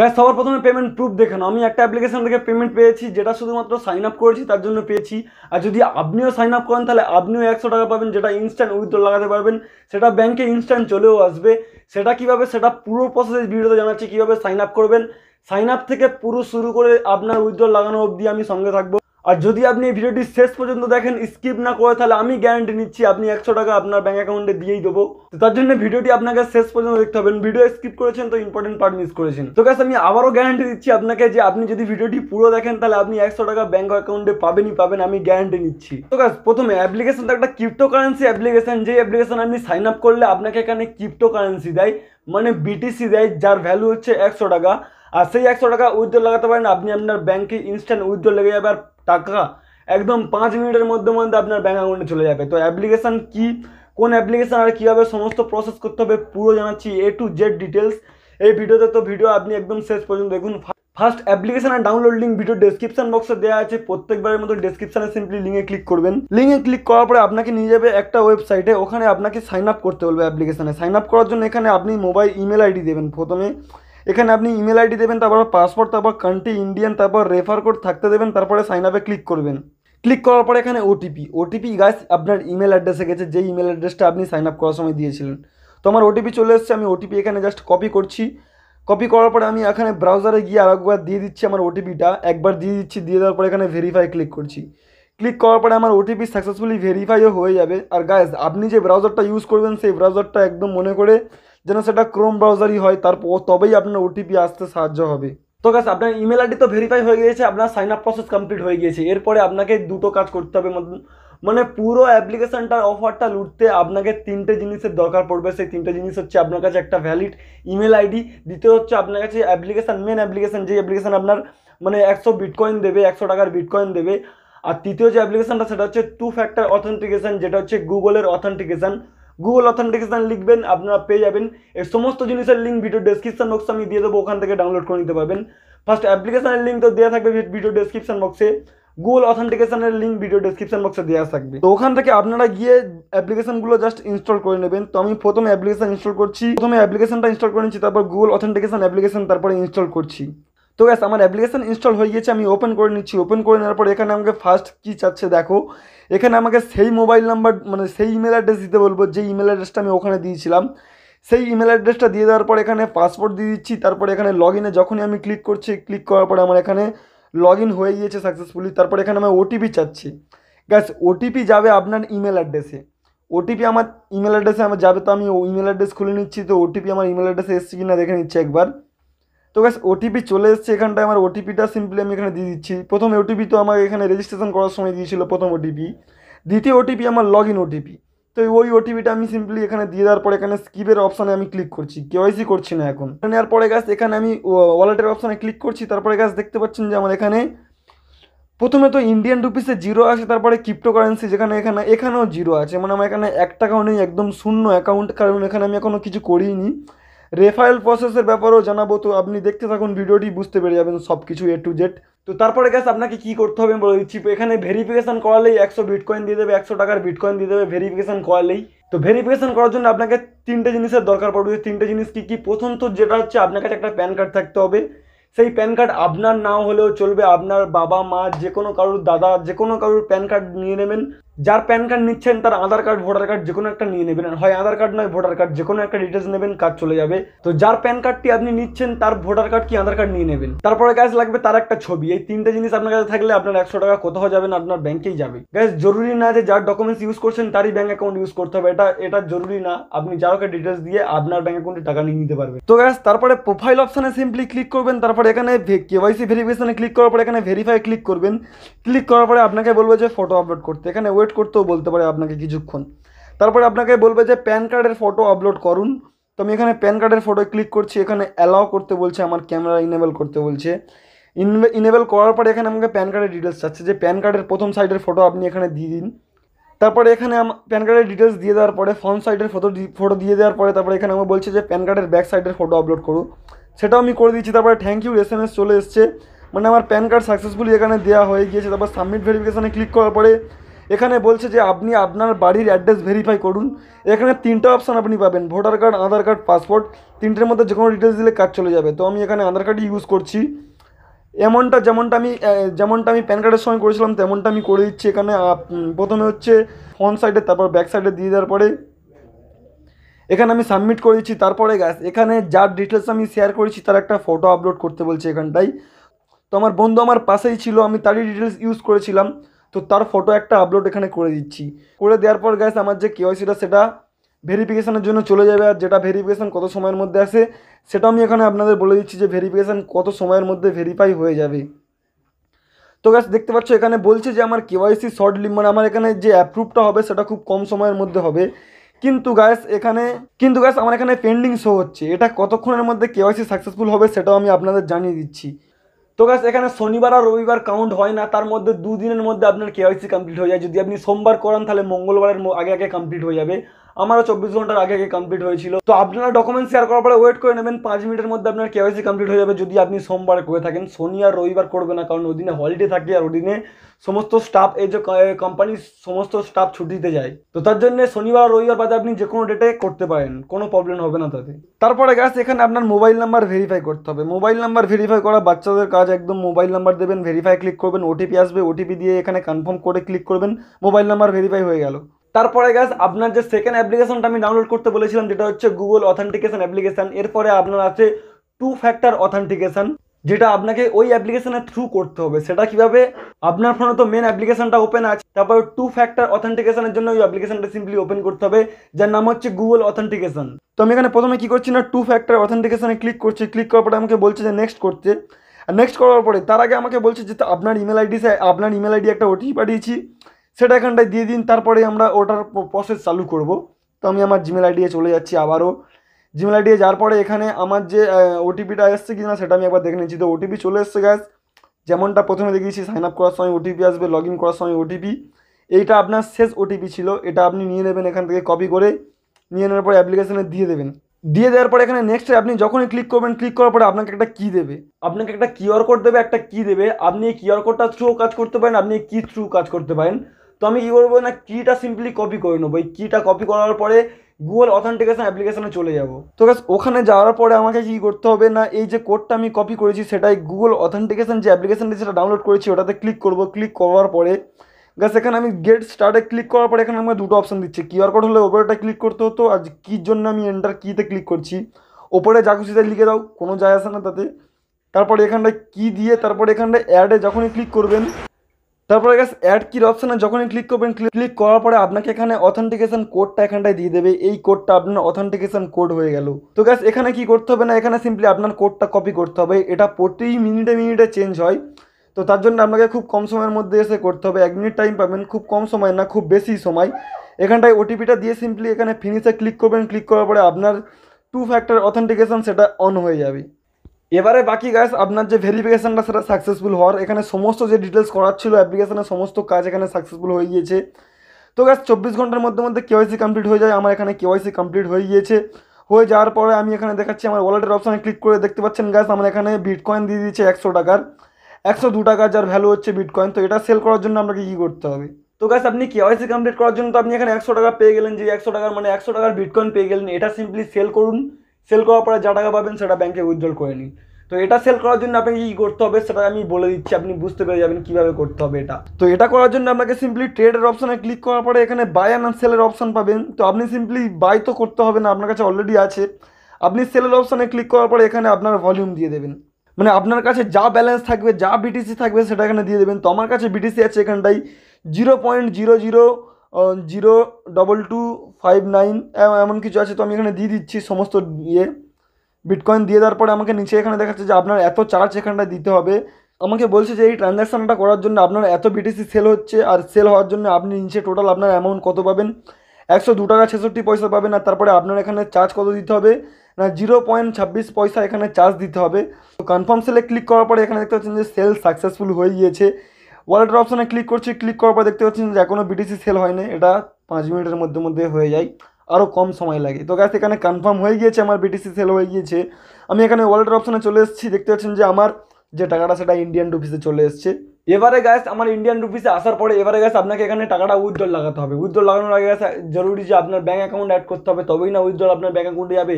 guys সবার প্রথমে payment proof দেখেন আমি একটা অ্যাপ্লিকেশন থেকে পেমেন্ট পেয়েছি যেটা শুধুমাত্র সাইন আপ করেছি তার জন্য পেয়েছি আর যদি আপনিও সাইন আপ করেন তাহলে আপনিও একশো টাকা পাবেন যেটা ইনস্ট্যান্ট উইথড্র লাগাতে পারবেন সেটা ব্যাংকে ইনস্ট্যান্ট চলেও আসবে সেটা কিভাবে সেটা পুরো প্রসেস ভিডিওতে জানাচ্ছি কীভাবে সাইন আপ করবেন সাইন আপ থেকে পুরো শুরু করে আপনার উইথড্র লাগানো অবধি আমি সঙ্গে থাকবো আর যদি আপনি এই ভিডিওটি শেষ পর্যন্ত দেখেন স্কিপ না করে তাহলে আমি গ্যারান্টি নিচ্ছি আপনি একশো টাকা আপনার ব্যাঙ্ক অ্যাকাউন্টে দিয়েই দেবো তো তার জন্য ভিডিওটি আপনাকে শেষ পর্যন্ত দেখতে হবেন ভিডিও স্কিপ করেছেন তো ইম্পর্টেন্ট পার্ট মিস করেছেন তো কাছে আমি আবারও গ্যারান্টি দিচ্ছি আপনাকে যে আপনি যদি ভিডিওটি পুরো দেখেন তাহলে আপনি একশো টাকা ব্যাঙ্ক অ্যাকাউন্টে পাবেনই পাবেন আমি গ্যারান্টি নিচ্ছি তো কাজ প্রথমে অ্যাপ্লিকেশন তো একটা ক্রিপ্টো কারেন্সি অ্যাপ্লিকেশন যে অ্যাপ্লিকেশন আপনি সাইন আপ করলে আপনাকে এখানে ক্রিপ্টো কারেন্সি দেয় মানে বিটিসি দেয় যার ভ্যালু হচ্ছে একশো টাকা আর সেই একশো টাকা উইথড্র লাগাতে পারেন আপনি আপনার ব্যাঙ্কে ইনস্ট্যান্ট উইথড্র লেগে যাবে আর টাকা একদম পাঁচ মিনিটের মধ্যে মধ্যে আপনার ব্যাঙ্ক অ্যাকাউন্টে চলে যাবে তো অ্যাপ্লিকেশান কী কোন অ্যাপ্লিকেশান আর কীভাবে সমস্ত প্রসেস করতে হবে পুরো জানাচ্ছি এ টু জেড ডিটেলস এই ভিডিওতে তো ভিডিও আপনি একদম শেষ পর্যন্ত দেখুন ফার্স্ট অ্যাপ্লিকেশান আর ডাউনলোড লিঙ্ক ভিডিও ডেসক্রিপশন বক্সে দেওয়া আছে প্রত্যেকবারের মতো ডেসক্রিপশানে সিম্পলি লিঙ্কে ক্লিক করবেন লিঙ্কে ক্লিক করার পরে আপনাকে নিয়ে যাবে একটা ওয়েবসাইটে ওখানে আপনাকে সাইন আপ করতে বলবে অ্যাপ্লিকেশানে সাইন আপ করার জন্য এখানে আপনি মোবাইল ইমেল আইডি দেবেন প্রথমে এখানে আপনি ইমেল আইডি দেবেন তারপর পাসপোর্ট তারপর কান্ট্রি ইন্ডিয়ান তারপর রেফার কোড থাকতে দেবেন তারপরে সাইন আপে ক্লিক করবেন ক্লিক করার পরে এখানে ওটিপি ওটিপি গাছ আপনার ইমেল অ্যাড্রেসে গেছে যে ইমেল অ্যাড্রেসটা আপনি সাইন আপ করার সময় দিয়েছিলেন তো আমার ওটিপি চলে এসেছে আমি ওটিপি এখানে জাস্ট কপি করছি কপি করার পরে আমি এখানে ব্রাউজারে গিয়ে আরেকবার দিয়ে দিচ্ছি আমার ওটিপিটা একবার দিয়ে দিচ্ছি দিয়ে দেওয়ার পরে এখানে ভেরিফাই ক্লিক করছি ক্লিক করার পরে আমার ওটিপি সাকসেসফুলি ভেরিফাইও হয়ে যাবে আর গাইজ আপনি যে ব্রাউজারটা ইউজ করবেন সেই ব্রাউজারটা একদম মনে করে যেন সেটা ক্রোম ব্রাউজারই হয় তারপর তবেই আপনার ওটিপি আসতে সাহায্য হবে তো গাছ আপনার ইমেল আইডি তো ভেরিফাই হয়ে গিয়েছে আপনার সাইন আপ প্রসেস কমপ্লিট হয়ে গিয়েছে এরপরে আপনাকে দুটো কাজ করতে হবে মানে পুরো অ্যাপ্লিকেশানটার অফারটা লুটতে আপনাকে তিনটে জিনিসের দরকার পড়বে সেই তিনটে জিনিস হচ্ছে আপনার কাছে একটা ভ্যালিড ইমেল আইডি দ্বিতীয় হচ্ছে আপনার কাছে অ্যাপ্লিকেশান মেন অ্যাপ্লিকেশান যে অ্যাপ্লিকেশান আপনার মানে একশো বিটকয়েন দেবে একশো টাকার বিটকয়েন দেবে আর তৃতীয় যে অ্যাপ্লিকেশানটা সেটা হচ্ছে টু ফ্যাক্টর অথেন্টিকেশান যেটা হচ্ছে গুগলের অথেন্টিকেশান গুগল অথেন্টিকেশান লিখবেন আপনারা পেয়ে যাবেন এই সমস্ত জিনিসের লিঙ্ক ভিডিও ডেসক্রিপশান বক্সে আমি দিয়ে দেবো ওখান থেকে ডাউনলোড করে নিতে পারবেন ফার্স্ট অ্যাপ্লিকেশানের লিঙ্ক তো দেওয়া থাকবে ভিডিও ডেসক্রিপশান বক্সে গুগল অথেন্টিকেশানের লিঙ্ক ভিডিও ডেসক্রিপশান বক্সে দেওয়া থাকবে তো ওখান থেকে আপনারা গিয়ে অ্যাপ্লিকেশনগুলো জাস্ট ইনস্টল করে নেবেন তো আমি প্রথমে অ্যাপ্লিকেশান ইনস্টল করছি প্রথমে অ্যাপ্লিকেশানটা ইনস্টল করে নিচ্ছি তারপর গুগল অথেন্টিকেশান অ্যাপ্লিকেশন তারপরে ইনস্টল করছি তো গ্যাস আমার অ্যাপ্লিকেশান ইনস্টল হয়ে গেছে আমি ওপেন করে নিচ্ছি ওপেন করে নেওয়ার পর এখানে আমাকে ফার্স্ট কী চাচ্ছে দেখো এখানে আমাকে সেই মোবাইল নাম্বার মানে সেই ইমেল অ্যাড্রেস দিতে বলবো যে ইমেল অ্যাড্রেসটা আমি ওখানে দিয়েছিলাম সেই ইমেল অ্যাড্রেসটা দিয়ে দেওয়ার পর এখানে পাসপোর্ট দিয়ে দিচ্ছি তারপর এখানে লগ ইনে যখনই আমি ক্লিক করছি ক্লিক করার পরে আমার এখানে লগ ইন হয়ে গিয়েছে সাকসেসফুলি তারপর এখানে আমি ওটিপি চাচ্ছি গ্যাস ওটিপি যাবে আপনার ইমেল অ্যাড্রেসে ওটিপি আমার ইমেল অ্যাড্রেসে আমার যাবে তো আমি ইমেল অ্যাড্রেস খুলে নিচ্ছি তো ওটিপি আমার ইমেল অ্যাড্রেসে এসছে কি না দেখে নিচ্ছি একবার তো গ্যাস ওটিপি চলে এসেছে এখানটায় আমার ওটিপিটা সিম্পলি আমি এখানে দিয়ে দিচ্ছি প্রথম ওটিপি তো আমার এখানে রেজিস্ট্রেশন করার সময় দিয়েছিল প্রথম ওটিপি দ্বিতীয় ওটিপি আমার লগ ইন ওটিপি তো ওই ওটিপিটা আমি সিম্পলি এখানে দিয়ে দেওয়ার পরে এখানে স্কিপের অপশানে আমি ক্লিক করছি কেওয়াইসি করছি না এখন নেওয়ার পরে গ্যাস এখানে আমি ওয়ালেটের অপশানে ক্লিক করছি তারপরে গাছ দেখতে পাচ্ছেন যে আমার এখানে প্রথমে তো ইন্ডিয়ান রুপিসে জিরো আছে তারপরে ক্রিপ্টোকারেন্সি যেখানে এখানে এখানেও জিরো আছে মানে আমার এখানে এক টাকাও নেই একদম শূন্য অ্যাকাউন্ট কারণ এখানে আমি এখনও কিছু করিনি রেফাইল প্রসেসের ব্যাপারেও জানাবো তো আপনি দেখতে থাকুন ভিডিওটি বুঝতে পেরে যাবেন সব কিছু এ টু জেড তো তারপরে গ্যাস আপনাকে কি করতে হবে বলে দিচ্ছি এখানে ভেরিফিকেশান করালেই একশো বিটকয়েন দিয়ে দেবে একশো টাকার বিটকয়েন দিয়ে দেবে ভেরিফিকেশান করালেই তো ভেরিফিকেশান করার জন্য আপনাকে তিনটে জিনিসের দরকার পড়বে তিনটে জিনিস কি কি প্রথম তো যেটা হচ্ছে আপনার কাছে একটা প্যান কার্ড থাকতে হবে সেই প্যান কার্ড আপনার নাও হলেও চলবে আপনার বাবা মা যে কোনো কারোর দাদা যে কোনো কারোর প্যান কার্ড নিয়ে নেবেন যার প্যান কার্ড নিচ্ছেন তার আধার কার্ড ভোটার কার্ড যে কোনো একটা নিয়ে নেবেন হয় আধার কার্ড নয় ভোটার কার্ড যে কোনো একটা ডিটেলস নেবেন কাজ চলে যাবে তো যার প্যান কার্ডটি আপনি নিচ্ছেন তার ভোটার কার্ড কি আধার কার্ড নিয়ে নেবেন তারপরে গ্যাস লাগবে তার একটা ছবি এই তিনটে জিনিস আপনার কাছে থাকলে আপনার একশো টাকা কোথাও যাবেন আপনার ব্যাংকেই যাবে গ্যাস জরুরি না যে যার ডকুমেন্টস ইউজ করছেন তারই ব্যাঙ্ক অ্যাকাউন্ট ইউজ করতে হবে এটা এটা জরুরি না আপনি যারকে ডিটেলস দিয়ে আপনার ব্যাঙ্ক অ্যাকাউন্টে টাকা নিয়ে নিতে পারবেন তো গ্যাস তারপরে প্রোফাইল অপশানে সিম্পলি ক্লিক করবেন তারপরে এখানে কেওয়াইসি ভেরিফিকেশনে ক্লিক করার পরে এখানে ভেরিফাই ক্লিক করবেন ক্লিক করার পরে আপনাকে বলবো যে ফটো আপলোড করতে এখানে ওয়েট ওয়েট করতেও বলতে পারে আপনাকে কিছুক্ষণ তারপরে আপনাকে বলবে যে প্যান কার্ডের ফটো আপলোড করুন তো আমি এখানে প্যান কার্ডের ফটো ক্লিক করছি এখানে অ্যালাও করতে বলছে আমার ক্যামেরা ইনেবল করতে বলছে ইনেবল করার পরে এখানে আমাকে প্যান কার্ডের ডিটেলস চাচ্ছে যে প্যান কার্ডের প্রথম সাইডের ফটো আপনি এখানে দিয়ে দিন তারপরে এখানে প্যান কার্ডের ডিটেলস দিয়ে দেওয়ার পরে ফ্রন্ট সাইডের ফটো ফটো দিয়ে দেওয়ার পরে তারপরে এখানে আমাকে বলছে যে প্যান কার্ডের ব্যাক সাইডের ফটো আপলোড করুন সেটাও আমি করে দিচ্ছি তারপরে থ্যাংক ইউ এস এস চলে এসছে মানে আমার প্যান কার্ড সাকসেসফুলি এখানে দেওয়া হয়ে গিয়েছে তারপর সাবমিট ভেরিফিকেশানে ক্লিক করার পরে এখানে বলছে যে আপনি আপনার বাড়ির অ্যাড্রেস ভেরিফাই করুন এখানে তিনটা অপশান আপনি পাবেন voter card Aadhaar card passport তিনটের মধ্যে যে কোনো ডিটেলস দিলে কাজ চলে যাবে তো আমি এখানে আধার কার্ডই ইউজ করছি এমনটা যেমনটা আমি যেমনটা আমি প্যান কার্ডের সময় করেছিলাম তেমনটা আমি করে দিচ্ছি এখানে প্রথমে হচ্ছে ফ্রন্ট সাইডে তারপর ব্যাক সাইডে দিয়ে দেওয়ার পরে এখানে আমি সাবমিট করে দিচ্ছি তারপরে গ্যাস এখানে যার ডিটেলস আমি শেয়ার করেছি তার একটা ফটো আপলোড করতে বলছে এখানটাই তো আমার বন্ধু আমার পাশেই ছিল আমি তারই ডিটেলস ইউজ করেছিলাম তো তার ফটো একটা আপলোড এখানে করে দিচ্ছি করে দেওয়ার পর গ্যাস আমার যে কেওয়াইসিটা সেটা ভেরিফিকেশানের জন্য চলে যাবে আর যেটা ভেরিফিকেশান কত সময়ের মধ্যে আসে সেটা আমি এখানে আপনাদের বলে দিচ্ছি যে ভেরিফিকেশান কত সময়ের মধ্যে ভেরিফাই হয়ে যাবে তো গ্যাস দেখতে পাচ্ছ এখানে বলছে যে আমার কেওয়াইসি শর্ট লিম মানে আমার এখানে যে অ্যাপ্রুভটা হবে সেটা খুব কম সময়ের মধ্যে হবে কিন্তু গ্যাস এখানে কিন্তু গ্যাস আমার এখানে পেন্ডিং শো হচ্ছে এটা কতক্ষণের মধ্যে কেওয়াইসি সাকসেসফুল হবে সেটাও আমি আপনাদের জানিয়ে দিচ্ছি তো গাছ এখানে শনিবার আর রবিবার কাউন্ট হয় না তার মধ্যে দুদিনের মধ্যে আপনার কেওয়াইসি কমপ্লিট হয়ে যায় যদি আপনি সোমবার করান তাহলে মঙ্গলবারের আগে আগে কমপ্লিট হয়ে যাবে আমারও চব্বিশ ঘন্টার আগে আগে কমপ্লিট হয়েছিল তো আপনারা ডকুমেন্ট শেয়ার করার পরে ওয়েট করে নেবেন পাঁচ মিনিটের মধ্যে আপনার কেওয়াইসি কমপ্লিট হয়ে যাবে যদি আপনি সোমবার করে থাকেন শনি আর রবিবার করবে না কারণ ওদিনে হলিডে থাকে আর ওদিনে সমস্ত স্টাফ এই যে কোম্পানির সমস্ত স্টাফ ছুটিতে যায় তো তার জন্য শনিবার আর রবিবার বাদে আপনি যে কোনো ডেটে করতে পারেন কোনো প্রবলেম হবে না তাতে তারপরে গাছ এখানে আপনার মোবাইল নাম্বার ভেরিফাই করতে হবে মোবাইল নাম্বার ভেরিফাই করা বাচ্চাদের কাজ একদম মোবাইল নাম্বার দেবেন ভেরিফাই ক্লিক করবেন ওটিপি আসবে ওটিপি দিয়ে এখানে কনফার্ম করে ক্লিক করবেন মোবাইল নাম্বার ভেরিফাই হয়ে গেল তারপরে গ্যাস আপনার যে সেকেন্ড অ্যাপ্লিকেশনটা আমি ডাউনলোড করতে বলেছিলাম যেটা হচ্ছে গুগল অথেন্টিকেশন অ্যাপ্লিকেশন এরপরে আপনার আছে টু ফ্যাক্টর অথেন্টিকেশন যেটা আপনাকে ওই অ্যাপ্লিকেশনের থ্রু করতে হবে সেটা কিভাবে আপনার ফোনে তো মেন অ্যাপ্লিকেশনটা ওপেন আছে তারপর টু ফ্যাক্টর অথেন্টিকেশনের জন্য ওই অ্যাপ্লিকেশনটা সিম্পলি ওপেন করতে হবে যার নাম হচ্ছে গুগল অথেন্টিকেশন তো আমি এখানে প্রথমে কী করছি না টু ফ্যাক্টর অথেন্টিকেশনে ক্লিক করছি ক্লিক করার পরে আমাকে বলছে যে নেক্সট করতে নেক্সট করার পরে তার আগে আমাকে বলছে যে আপনার ইমেল আইডি আপনার ইমেল আইডি একটা ওটিপি পাঠিয়েছি সেটা এখানটায় দিয়ে দিন তারপরে আমরা ওটার প্রসেস চালু করব তো আমি আমার জিমেল আইডিয়ে চলে যাচ্ছি আবারও জিমেল আইডিয়ে যাওয়ার পরে এখানে আমার যে ওটিপিটা এসছে কি না সেটা আমি একবার দেখে নিচ্ছি তো ওটিপি চলে এসছে গ্যাস যেমনটা প্রথমে দেখিয়েছি সাইন আপ করার সময় ওটিপি আসবে লগ ইন করার সময় ওটিপি এইটা আপনার শেষ ওটিপি ছিল এটা আপনি নিয়ে নেবেন এখান থেকে কপি করে নিয়ে নেওয়ার পরে অ্যাপ্লিকেশানে দিয়ে দেবেন দিয়ে দেওয়ার পরে এখানে নেক্সট আপনি যখনই ক্লিক করবেন ক্লিক করার পরে আপনাকে একটা কী দেবে আপনাকে একটা কিউআর কোড দেবে একটা কী দেবে আপনি এই কিউআর কোডটা থ্রু কাজ করতে পারেন আপনি কি থ্রু কাজ করতে পারেন তো আমি কী করবো না কিটা সিম্পলি কপি করে নেবো এই কিটা কপি করার পরে গুগল অথেন্টিকেশন অ্যাপ্লিকেশনে চলে যাব তো গাছ ওখানে যাওয়ার পরে আমাকে কী করতে হবে না এই যে কোডটা আমি কপি করেছি সেটাই গুগল অথেন্টিকেশন যে অ্যাপ্লিকেশনটি সেটা ডাউনলোড করেছি ওটাতে ক্লিক করব ক্লিক করার পরে গাছ এখানে আমি গেট স্টার্টে ক্লিক করার পরে এখানে আমাকে দুটো অপশান দিচ্ছে কিউআর কোড হলে ওপরেটা ক্লিক করতে হতো আর কির জন্য আমি এন্টার কীতে ক্লিক করছি ওপরে যা খুশি তাই লিখে দাও কোনো যায় আসে না তাতে তারপরে এখানটায় কী দিয়ে তারপরে এখানটায় অ্যাডে যখনই ক্লিক করবেন তারপরে গ্যাস অ্যাড কির অপশানে যখনই ক্লিক করবেন ক্লিক করার পরে আপনাকে এখানে অথেন্টিকেশন কোডটা এখানটায় দিয়ে দেবে এই কোডটা আপনার অথেন্টিকেশন কোড হয়ে গেল তো গ্যাস এখানে কি করতে হবে না এখানে সিম্পলি আপনার কোডটা কপি করতে হবে এটা প্রতি মিনিটে মিনিটে চেঞ্জ হয় তো তার জন্য আপনাকে খুব কম সময়ের মধ্যে এসে করতে হবে এক মিনিট টাইম পাবেন খুব কম সময় না খুব বেশি সময় এখানটায় ওটিপিটা দিয়ে সিম্পলি এখানে ফিনিশে ক্লিক করবেন ক্লিক করার পরে আপনার টু ফ্যাক্টর অথেন্টিকেশন সেটা অন হয়ে যাবে এবারে বাকি গাছ আপনার যে ভেরিফিকেশানটা সেটা সাকসেসফুল হওয়ার এখানে সমস্ত যে ডিটেলস করার ছিল অ্যাপ্লিকেশানের সমস্ত কাজ এখানে সাকসেসফুল হয়ে গিয়েছে তো গ্যাস চব্বিশ ঘন্টার মধ্যে মধ্যে কেওয়াইসি কমপ্লিট হয়ে যায় আমার এখানে কেওয়াইসি কমপ্লিট হয়ে গিয়েছে হয়ে যাওয়ার পরে আমি এখানে দেখাচ্ছি আমার ওয়ালেটের অপশানে ক্লিক করে দেখতে পাচ্ছেন গ্যাস আমার এখানে বিটকয়েন দিয়ে দিয়েছে একশো টাকার একশো দু টাকা যার ভ্যালু হচ্ছে বিটকয়েন তো এটা সেল করার জন্য আপনাকে কী করতে হবে তো গ্যাস আপনি কেওয়াইসি কমপ্লিট করার জন্য তো আপনি এখানে একশো টাকা পেয়ে গেলেন যে একশো টাকার মানে একশো টাকার বিটকয়েন পেয়ে গেলেন এটা সিম্পলি সেল করুন সেল করার পরে যা টাকা পাবেন সেটা ব্যাঙ্কে উইথড্রল করে নিন তো এটা সেল করার জন্য আপনাকে কী করতে হবে সেটা আমি বলে দিচ্ছি আপনি বুঝতে পেরে যাবেন কীভাবে করতে হবে এটা তো এটা করার জন্য আপনাকে সিম্পলি ট্রেডের অপশানে ক্লিক করার পরে এখানে বাই অ্যান্ড সেলের অপশান পাবেন তো আপনি সিম্পলি বাই তো করতে হবে না আপনার কাছে অলরেডি আছে আপনি সেলের অপশানে ক্লিক করার পরে এখানে আপনার ভলিউম দিয়ে দেবেন মানে আপনার কাছে যা ব্যালেন্স থাকবে যা বিটিসি থাকবে সেটা এখানে দিয়ে দেবেন তো আমার কাছে বিটিসি আছে এখানটাই zero point zero zero zero double two five nine এমন কিছু আছে তো আমি এখানে দিয়ে দিচ্ছি সমস্ত ইয়ে বিটকয়েন দিয়ে দেওয়ার পরে আমাকে নিচে এখানে দেখাচ্ছে যে আপনার এত চার্জ এখানটা দিতে হবে আমাকে বলছে যে এই ট্রানজ্যাকশানটা করার জন্য আপনার এত বিটিসি সেল হচ্ছে আর সেল হওয়ার জন্য আপনি নিচে টোটাল আপনার অ্যামাউন্ট কত পাবেন একশো দু টাকা ছেষট্টি পয়সা পাবেন আর তারপরে আপনার এখানে চার্জ কত দিতে হবে না জিরো পয়েন্ট ছাব্বিশ পয়সা এখানে চার্জ দিতে হবে তো কনফার্ম সেলে ক্লিক করার পরে এখানে দেখতে পাচ্ছেন যে সেল সাকসেসফুল হয়ে গিয়েছে ওয়ালেটের অপশানে ক্লিক করছি ক্লিক করার পর দেখতে পাচ্ছেন যে এখনও বিটিসি সেল হয়নি এটা পাঁচ মিনিটের মধ্যে মধ্যে হয়ে যায় আরও কম সময় লাগে তো গ্যাস এখানে কনফার্ম হয়ে গিয়েছে আমার বিটিসি সেল হয়ে গিয়েছে আমি এখানে ওয়ালেটের অপশানে চলে এসেছি দেখতে পাচ্ছেন যে আমার যে টাকাটা সেটা ইন্ডিয়ান রুপিসে চলে এসছে এবারে গ্যাস আমার ইন্ডিয়ান রুপিসে আসার পরে এবারে গ্যাস আপনাকে এখানে টাকাটা উইথড্রল লাগাতে হবে উইথড্রল লাগানোর আগে গ্যাস জরুরি যে আপনার ব্যাঙ্ক অ্যাকাউন্ট অ্যাড করতে হবে তবেই না উইথড্রল আপনার ব্যাঙ্ক অ্যাকাউন্টে যাবে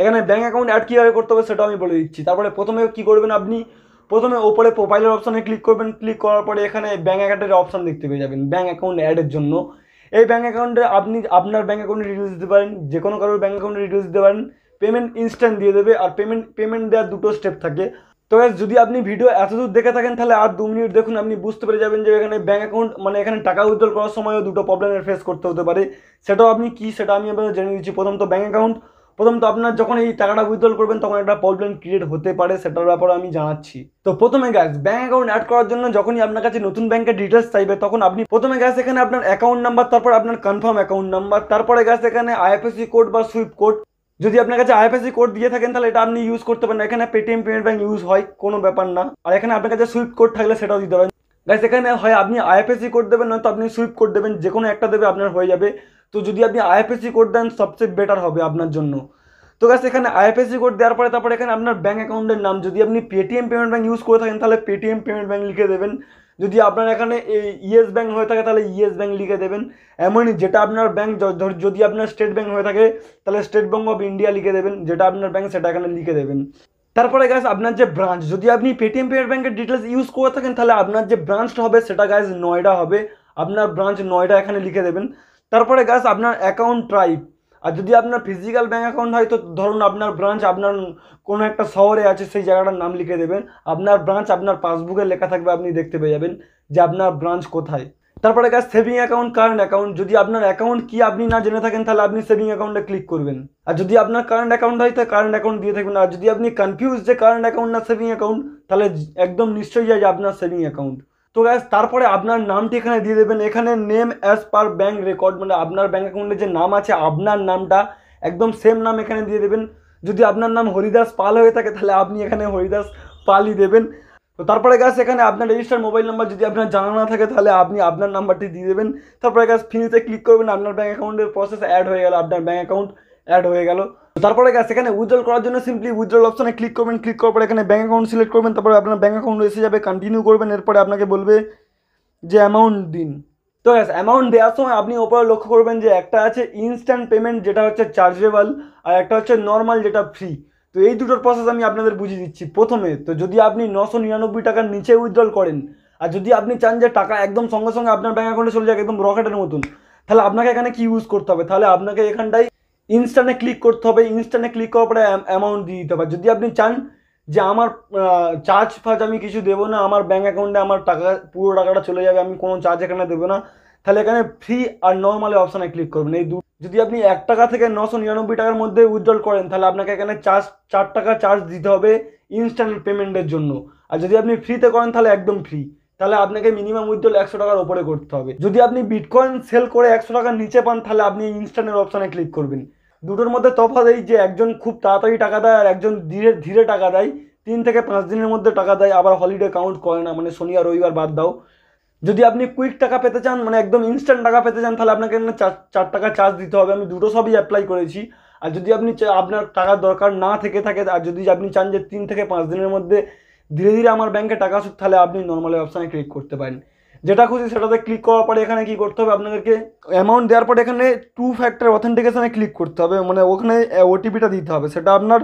এখানে ব্যাঙ্ক অ্যাকাউন্ট অ্যাড কীভাবে করতে হবে সেটাও আমি বলে দিচ্ছি তারপরে প্রথমে কী করবেন আপনি প্রথমে ওপরে প্রোফাইলের অপশানে ক্লিক করবেন ক্লিক করার পরে এখানে ব্যাঙ্ক অ্যাকাউন্টের অপশান দেখতে পেয়ে যাবেন ব্যাঙ্ক অ্যাকাউন্ট অ্যাডের জন্য এই ব্যাঙ্ক অ্যাকাউন্টে আপনি আপনার ব্যাঙ্ক অ্যাকাউন্টে ডিটেলস দিতে পারেন যে কোনো কারোর ব্যাঙ্ক অ্যাকাউন্টে ডিটেলস দিতে পারেন পেমেন্ট ইনস্ট্যান্ট দিয়ে দেবে আর পেমেন্ট পেমেন্ট দেওয়ার দুটো স্টেপ থাকে তবে যদি আপনি ভিডিও এতদূর দেখে থাকেন তাহলে আর দু মিনিট দেখুন আপনি বুঝতে পেরে যাবেন যে এখানে ব্যাঙ্ক অ্যাকাউন্ট মানে এখানে টাকা উইথড্রল করার সময়ও দুটো প্রবলেমের ফেস করতে হতে পারে সেটাও আপনি কী সেটা আমি আপনাদের জেনে দিচ্ছি প্রথমত ব্যাঙ্ক অ্যাকাউন্ট প্রথম তো আপনার যখন এই টাকাটা উইথড্রল করবেন তখন একটা প্রবলেম ক্রিয়েট হতে পারে সেটার ব্যাপারে আমি জানাচ্ছি তো প্রথমে গ্যাস ব্যাঙ্ক অ্যাকাউন্ট অ্যাড করার জন্য যখনই আপনার কাছে নতুন ব্যাংকের ডিটেলস চাইবে তখন আপনি প্রথমে গ্যাস এখানে আপনার অ্যাকাউন্ট নাম্বার তারপর আপনার কনফার্ম অ্যাকাউন্ট নাম্বার তারপরে গ্যাস এখানে আইএফএসি কোড বা সুইপ কোড যদি আপনার কাছে আইএফএসি কোড দিয়ে থাকেন তাহলে এটা আপনি ইউজ করতে পারেন এখানে পেটিএম পেমেন্ট ব্যাঙ্ক ইউজ হয় কোনো ব্যাপার না আর এখানে আপনার কাছে সুইপ কোড থাকলে সেটাও দিতে পারেন গ্যাস এখানে হয় আপনি আইএফএসি কোড দেবেন নয়তো আপনি সুইপ কোড দেবেন যে কোনো একটা দেবে আপনার হয়ে যাবে তো যদি আপনি আইএফএসি কোড দেন সবচেয়ে বেটার হবে আপনার জন্য তো গাছ এখানে আইএফএসি কোড দেওয়ার পরে তারপরে এখানে আপনার ব্যাঙ্ক অ্যাকাউন্টের নাম যদি আপনি পেটিএম পেমেন্ট ব্যাঙ্ক ইউজ করে থাকেন তাহলে পেটিএম পেমেন্ট ব্যাঙ্ক লিখে দেবেন যদি আপনার এখানে ইয়েস ব্যাঙ্ক হয়ে থাকে তাহলে ইয়েস ব্যাঙ্ক লিখে দেবেন এমনই যেটা আপনার ব্যাঙ্ক যদি আপনার স্টেট ব্যাঙ্ক হয়ে থাকে তাহলে স্টেট ব্যাঙ্ক অফ ইন্ডিয়া লিখে দেবেন যেটা আপনার ব্যাঙ্ক সেটা এখানে লিখে দেবেন তারপরে গ্যাস আপনার যে ব্রাঞ্চ যদি আপনি পেটিএম পেমেন্ট ব্যাঙ্কের ডিটেলস ইউজ করে থাকেন তাহলে আপনার যে ব্রাঞ্চটা হবে সেটা গাছ নয়ডা হবে আপনার ব্রাঞ্চ নয়ডা এখানে লিখে দেবেন তারপরে গাছ আপনার অ্যাকাউন্ট টাইপ আর যদি আপনার ফিজিক্যাল ব্যাঙ্ক অ্যাকাউন্ট হয় তো ধরুন আপনার ব্রাঞ্চ আপনার কোনো একটা শহরে আছে সেই জায়গাটার নাম লিখে দেবেন আপনার ব্রাঞ্চ আপনার পাসবুকে লেখা থাকবে আপনি দেখতে পেয়ে যাবেন যে আপনার ব্রাঞ্চ কোথায় তারপরে গাছ সেভিং অ্যাকাউন্ট কারেন্ট অ্যাকাউন্ট যদি আপনার অ্যাকাউন্ট কি আপনি না জেনে থাকেন তাহলে আপনি সেভিং অ্যাকাউন্টে ক্লিক করবেন আর যদি আপনার কারেন্ট অ্যাকাউন্ট হয় তাহলে কারেন্ট অ্যাকাউন্ট দিয়ে থাকবেন আর যদি আপনি কনফিউজ যে কারেন্ট অ্যাকাউন্ট না সেভিং অ্যাকাউন্ট তাহলে একদম নিশ্চয়ই যায় যে আপনার সেভিং অ্যাকাউন্ট তো গ্যাস তারপরে আপনার নামটি এখানে দিয়ে দেবেন এখানে name as per bank record মানে আপনার ব্যাঙ্ক অ্যাকাউন্টে যে নাম আছে আপনার নামটা একদম সেম নাম এখানে দিয়ে দেবেন যদি আপনার নাম হরিদাস পাল হয়ে থাকে তাহলে আপনি এখানে হরিদাস পালই দেবেন তো তারপরে গ্যাস এখানে আপনার রেজিস্টার মোবাইল নাম্বার যদি আপনার জানা না থাকে তাহলে আপনি আপনার নাম্বারটি দিয়ে দেবেন তারপরে গ্যাস ফিনিতে ক্লিক করবেন আপনার ব্যাঙ্ক অ্যাকাউন্টের প্রসেস অ্যাড হয়ে গেল আপনার ব্যাঙ্ক অ্যাকাউন্ট অ্যাড হয়ে গেল তারপরে গ্যাস এখানে উইথড্রল করার জন্য সিম্পলি উইথড্রল অপশনে ক্লিক করবেন ক্লিক করার পরে এখানে ব্যাঙ্ক অ্যাকাউন্ট সিলেক্ট করবেন তারপরে আপনার ব্যাঙ্ক অ্যাকাউন্ট এসে যাবে কন্টিনিউ করবেন এরপরে আপনাকে বলবে যে অ্যামাউন্ট দিন তো গ্যাস অ্যামাউন্ট দেওয়ার সময় আপনি ওপরে লক্ষ্য করবেন যে একটা আছে ইনস্ট্যান্ট পেমেন্ট যেটা হচ্ছে চার্জেবল আর একটা হচ্ছে নর্মাল যেটা ফ্রি তো এই দুটোর প্রসেস আমি আপনাদের বুঝিয়ে দিচ্ছি প্রথমে তো যদি আপনি নশো নিরানব্বই টাকার নিচে উইথড্রল করেন আর যদি আপনি চান যে টাকা একদম সঙ্গে সঙ্গে আপনার ব্যাঙ্ক অ্যাকাউন্টে চলে যাক একদম রকেটের মতন তাহলে আপনাকে এখানে কি ইউজ করতে হবে তাহলে আপনাকে এখানটাই ইনস্টানে ক্লিক করতে হবে ইনস্টানে ক্লিক করার পরে অ্যামাউন্ট দিয়ে দিতে হবে যদি আপনি চান যে আমার চার্জ ফার্জ আমি কিছু দেবো না আমার ব্যাঙ্ক অ্যাকাউন্টে আমার টাকা পুরো টাকাটা চলে যাবে আমি কোনো চার্জ এখানে দেবো না তাহলে এখানে ফ্রি আর নর্মালি অপশানে ক্লিক করবেন এই দু যদি আপনি এক টাকা থেকে নশো নিরানব্বই টাকার মধ্যে উইথড্রল করেন তাহলে আপনাকে এখানে চার্জ চার টাকা চার্জ দিতে হবে ইনস্ট্যান্ট পেমেন্টের জন্য আর যদি আপনি ফ্রিতে করেন তাহলে একদম ফ্রি তাহলে আপনাকে মিনিমাম উইথড্রল একশো টাকার ওপরে করতে হবে যদি আপনি বিটকয়েন সেল করে একশো টাকার নিচে পান তাহলে আপনি ইনস্ট্যান্টের অপশানে ক্লিক করবেন দুটোর মধ্যে তফাৎ এই যে একজন খুব তাড়াতাড়ি টাকা দেয় আর একজন ধীরে ধীরে টাকা দেয় তিন থেকে পাঁচ দিনের মধ্যে টাকা দেয় আবার হলিডে কাউন্ট করে না মানে শনি আর রবিবার বাদ দাও যদি আপনি কুইক টাকা পেতে চান মানে একদম ইনস্ট্যান্ট টাকা পেতে চান তাহলে আপনাকে চার চার টাকা চার্জ দিতে হবে আমি দুটো সবই অ্যাপ্লাই করেছি আর যদি আপনি আপনার টাকার দরকার না থেকে থাকে আর যদি আপনি চান যে তিন থেকে পাঁচ দিনের মধ্যে ধীরে ধীরে আমার ব্যাংকে টাকা আসুক তাহলে আপনি নর্মাল অপশানে ক্লিক করতে পারেন যেটা খুশি সেটাতে ক্লিক করার পরে এখানে কি করতে হবে আপনাদেরকে অ্যামাউন্ট দেওয়ার পরে এখানে টু ফ্যাক্টর অথেন্টিকেশানে ক্লিক করতে হবে মানে ওখানে ওটিপিটা দিতে হবে সেটা আপনার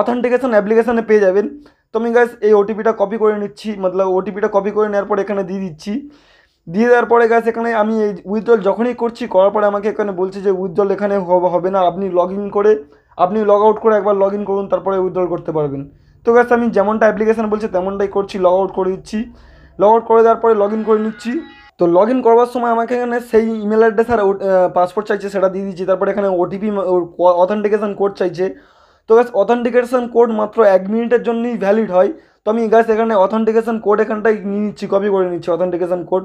অথেন্টিকেশান অ্যাপ্লিকেশানে পেয়ে যাবেন তো আমি গ্যাস এই ওটিপিটা কপি করে নিচ্ছি মতলব ওটিপিটা কপি করে নেওয়ার পরে এখানে দিয়ে দিচ্ছি দিয়ে দেওয়ার পরে গাছ এখানে আমি এই উইথড্রল যখনই করছি করার পরে আমাকে এখানে বলছে যে উইথড্রল এখানে হবে না আপনি লগ ইন করে আপনি লগ আউট করে একবার লগ ইন করুন তারপরে উইথড্রল করতে পারবেন তো গাছ আমি যেমনটা অ্যাপ্লিকেশান বলছে তেমনটাই করছি লগ আউট করে দিচ্ছি লগ আউট করে দেওয়ার পরে লগ ইন করে নিচ্ছি তো লগ ইন করবার সময় আমাকে এখানে সেই ইমেল অ্যাড্রেস আর পাসপোর্ট চাইছে সেটা দিয়ে দিচ্ছি তারপরে এখানে ওটিপি অথেন্টিকেশান কোড চাইছে তো গ্যাস অথেন্টিকেশান কোড মাত্র এক মিনিটের জন্যই ভ্যালিড হয় তো আমি গ্যাস এখানে অথেন্টিকেশান কোড এখানটাই নিয়ে নিচ্ছি কপি করে নিচ্ছি অথেন্টিকেশান কোড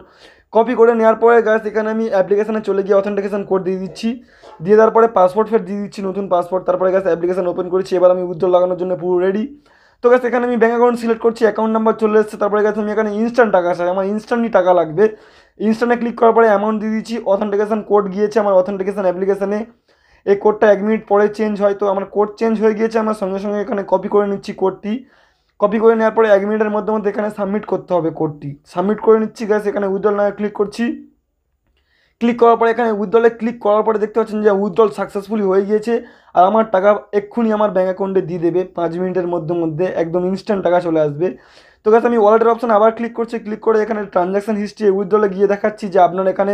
কপি করে নেওয়ার পরে গ্যাস এখানে আমি অ্যাপ্লিকেশানে চলে গিয়ে অথেন্টিকেশান কোড দিয়ে দিচ্ছি দিয়ে দেওয়ার পরে পাসপোর্ট ফের দিয়ে দিচ্ছি নতুন পাসপোর্ট তারপরে গ্যাস অ্যাপ্লিকেশান ওপেন করেছি এবার আমি উদ্যোগ লাগানোর জন্য পুরো রেডি তো গেছে এখানে আমি ব্যাঙ্ক অ্যাকাউন্ট সিলেক্ট করছি অ্যাকাউন্ট নাম্বার চলে এসেছে তারপরে গেছে আমি এখানে ইনস্ট্যান্ট টাকা চাই আমার ইনস্ট্যান্টলি টাকা লাগবে ইনস্ট্যান্টে ক্লিক করার পরে অ্যামাউন্ট দিয়ে দিচ্ছি অথেন্টিকেশান কোড গিয়েছে আমার অথেন্টিকেশান অ্যাপ্লিকেশানে এই কোডটা এক মিনিট পরে চেঞ্জ হয় তো আমার কোড চেঞ্জ হয়ে গিয়েছে আমার সঙ্গে সঙ্গে এখানে কপি করে নিচ্ছি কোডটি কপি করে নেওয়ার পরে এক মিনিটের মধ্যে মধ্যে এখানে সাবমিট করতে হবে কোডটি সাবমিট করে নিচ্ছি গ্যাস এখানে উইথড্রল নামে ক্লিক করছি ক্লিক করার পরে এখানে উইথড্রলে ক্লিক করার পরে দেখতে পাচ্ছেন যে উইথড্রল সাকসেসফুলি হয়ে গিয়েছে আর আমার টাকা এক্ষুনি আমার ব্যাঙ্ক অ্যাকাউন্টে দিয়ে দেবে পাঁচ মিনিটের মধ্যে মধ্যে একদম ইনস্ট্যান্ট টাকা চলে আসবে তো কাছে আমি ওয়ালেটের অপশন আবার ক্লিক করছি ক্লিক করে এখানে ট্রানজ্যাকশন হিস্ট্রি উইথড্রলে গিয়ে দেখাচ্ছি যে আপনার এখানে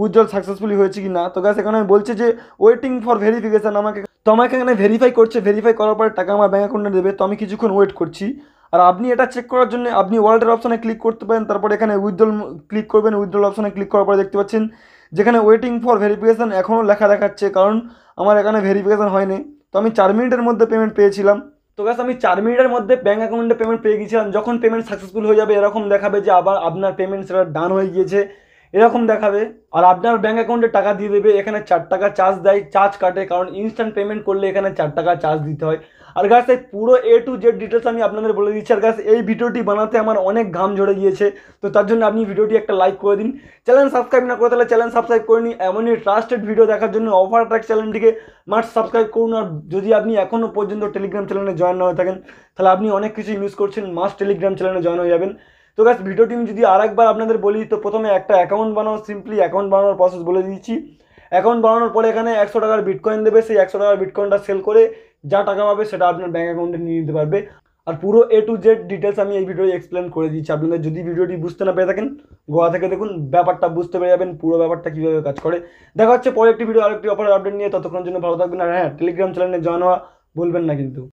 উইথড্রল সাকসেসফুলি হয়েছে কি না তো কাছে এখানে আমি বলছে যে ওয়েটিং ফর ভেরিফিকেশান আমাকে তো আমাকে এখানে ভেরিফাই করছে ভেরিফাই করার পরে টাকা আমার ব্যাঙ্ক অ্যাকাউন্টে দেবে তো আমি কিছুক্ষণ ওয়েট করছি আর আপনি এটা চেক করার জন্য আপনি ওয়ালেটের অপশানে ক্লিক করতে পারেন তারপর এখানে উইথড্রল ক্লিক করবেন উইথড্রল অপশানে ক্লিক করার পরে দেখতে পাচ্ছেন যেখানে ওয়েটিং ফর ভেরিফিকেশান এখনও লেখা দেখাচ্ছে কারণ আমার এখানে ভেরিফিকেশান হয়নি তো আমি চার মিনিটের মধ্যে পেমেন্ট পেয়েছিলাম তো গ্যাস আমি চার মিনিটের মধ্যে ব্যাঙ্ক অ্যাকাউন্টে পেমেন্ট পেয়ে গিয়েছিলাম যখন পেমেন্ট সাকসেসফুল হয়ে যাবে এরকম দেখাবে যে আবার আপনার পেমেন্ট সেটা ডান হয়ে গিয়েছে এরকম দেখাবে আর আপনার ব্যাঙ্ক অ্যাকাউন্টে টাকা দিয়ে দেবে এখানে চার টাকা চার্জ দেয় চার্জ কাটে কারণ ইনস্ট্যান্ট পেমেন্ট করলে এখানে চার টাকা চার্জ দিতে হয় আর গাছ এই পুরো এ টু জেড ডিটেলস আমি আপনাদের বলে দিচ্ছি আর গাছ এই ভিডিওটি বানাতে আমার অনেক ঘাম ঝরে গিয়েছে তো তার জন্য আপনি ভিডিওটি একটা লাইক করে দিন চ্যানেল সাবস্ক্রাইব না করে তাহলে চ্যানেল সাবস্ক্রাইব করে নিন এমনই ট্রাস্টেড ভিডিও দেখার জন্য অফার ট্র্যাক চ্যানেলটিকে মাস্ট সাবস্ক্রাইব করুন আর যদি আপনি এখনও পর্যন্ত টেলিগ্রাম চ্যানেলে জয়েন না হয়ে থাকেন তাহলে আপনি অনেক কিছু ইউজ করছেন মাস্ট টেলিগ্রাম চ্যানেলে জয়েন হয়ে যাবেন তো গাছ ভিডিওটি আমি যদি আরেকবার আপনাদের বলি তো প্রথমে একটা অ্যাকাউন্ট বানানো সিম্পলি অ্যাকাউন্ট বানানোর প্রসেস বলে দিচ্ছি অ্যাকাউন্ট বানানোর পরে এখানে একশো টাকার বিটকয়েন দেবে সেই একশো টাকার বিটকয়েনটা সেল করে যা টাকা পাবে সেটা আপনার ব্যাঙ্ক অ্যাকাউন্টে নিয়ে নিতে পারবে আর পুরো এ টু জেড ডিটেলস আমি এই ভিডিওটি এক্সপ্লেন করে দিচ্ছি আপনাদের যদি ভিডিওটি বুঝতে না পেয়ে থাকেন গোয়া থেকে দেখুন ব্যাপারটা বুঝতে পেরে যাবেন পুরো ব্যাপারটা কীভাবে কাজ করে দেখা হচ্ছে পরে একটি ভিডিও আরেকটি অফার আপডেট নিয়ে ততক্ষণের জন্য ভালো থাকবেন আর হ্যাঁ টেলিগ্রাম চ্যানেলে জয়েন হওয়া ভুলবেন না কিন্তু